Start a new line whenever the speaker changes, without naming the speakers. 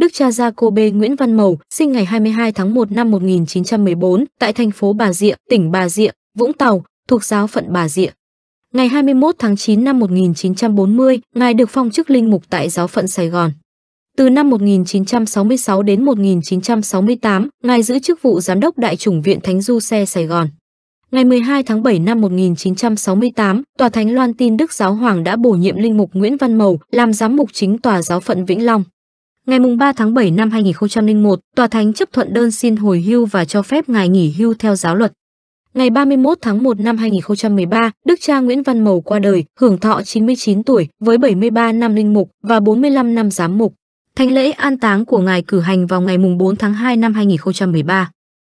Đức cha Jacobe Nguyễn Văn Mầu, sinh ngày 22 tháng 1 năm 1914 tại thành phố Bà Rịa, tỉnh Bà Rịa, Vũng Tàu, thuộc giáo phận Bà Rịa. Ngày 21 tháng 9 năm 1940, ngài được phong chức linh mục tại giáo phận Sài Gòn. Từ năm 1966 đến 1968, ngài giữ chức vụ giám đốc Đại chủng viện Thánh Du Xe Sài Gòn. Ngày 12 tháng 7 năm 1968, Tòa Thánh Loan tin Đức Giáo Hoàng đã bổ nhiệm linh mục Nguyễn Văn Mầu làm giám mục chính Tòa Giáo phận Vĩnh Long. Ngày 3 tháng 7 năm 2001, Tòa Thánh chấp thuận đơn xin hồi hưu và cho phép ngài nghỉ hưu theo giáo luật. Ngày 31 tháng 1 năm 2013, Đức cha Nguyễn Văn Mầu qua đời, hưởng thọ 99 tuổi với 73 năm linh mục và 45 năm giám mục. Thánh lễ an táng của ngài cử hành vào ngày 4 tháng 2 năm 2013.